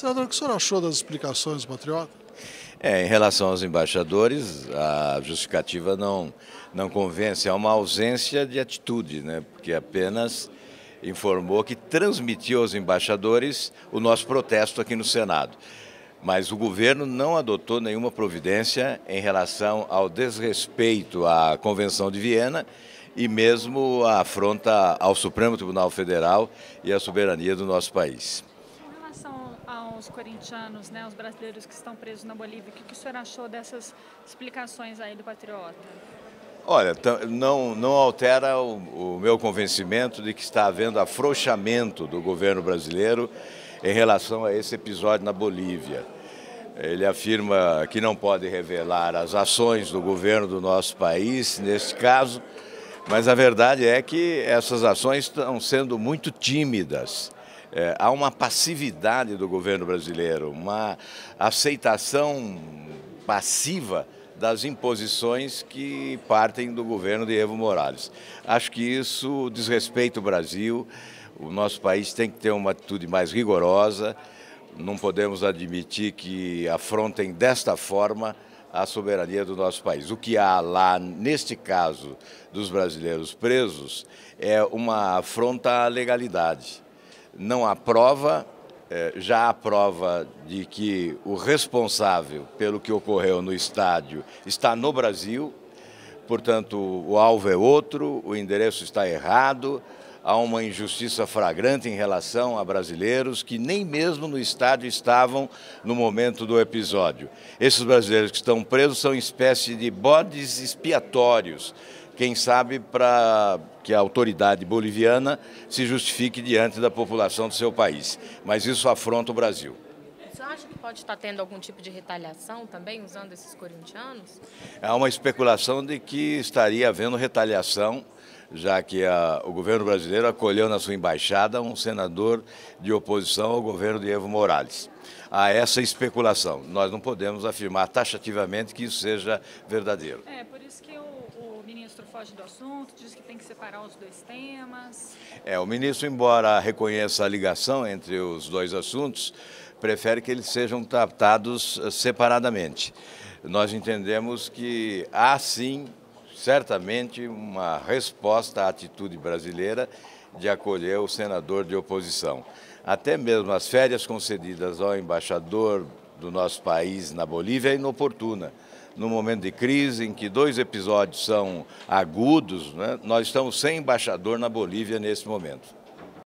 Senador, o que o senhor achou das explicações do Patriota? É, em relação aos embaixadores, a justificativa não, não convence. É uma ausência de atitude, né? porque apenas informou que transmitiu aos embaixadores o nosso protesto aqui no Senado. Mas o governo não adotou nenhuma providência em relação ao desrespeito à Convenção de Viena e mesmo à afronta ao Supremo Tribunal Federal e à soberania do nosso país os corintianos, né, os brasileiros que estão presos na Bolívia. O que, que o senhor achou dessas explicações aí do Patriota? Olha, não, não altera o, o meu convencimento de que está havendo afrouxamento do governo brasileiro em relação a esse episódio na Bolívia. Ele afirma que não pode revelar as ações do governo do nosso país, neste caso, mas a verdade é que essas ações estão sendo muito tímidas. É, há uma passividade do governo brasileiro, uma aceitação passiva das imposições que partem do governo de Evo Morales. Acho que isso desrespeita o Brasil. O nosso país tem que ter uma atitude mais rigorosa. Não podemos admitir que afrontem desta forma a soberania do nosso país. O que há lá, neste caso dos brasileiros presos, é uma afronta à legalidade não há prova, é, já há prova de que o responsável pelo que ocorreu no estádio está no Brasil, portanto, o alvo é outro, o endereço está errado, há uma injustiça fragrante em relação a brasileiros que nem mesmo no estádio estavam no momento do episódio. Esses brasileiros que estão presos são espécie de bodes expiatórios, quem sabe para que a autoridade boliviana se justifique diante da população do seu país. Mas isso afronta o Brasil. Você acha que pode estar tendo algum tipo de retaliação também, usando esses corintianos? Há uma especulação de que estaria havendo retaliação já que a, o governo brasileiro acolheu na sua embaixada um senador de oposição ao governo de Evo Morales. A essa especulação, nós não podemos afirmar taxativamente que isso seja verdadeiro. É, por isso que o ministro foge do assunto, diz que tem que separar os dois temas. É, o ministro, embora reconheça a ligação entre os dois assuntos, prefere que eles sejam tratados eh, separadamente. Nós entendemos que há sim certamente uma resposta à atitude brasileira de acolher o senador de oposição. Até mesmo as férias concedidas ao embaixador do nosso país na Bolívia é inoportuna. No momento de crise, em que dois episódios são agudos, né, nós estamos sem embaixador na Bolívia nesse momento.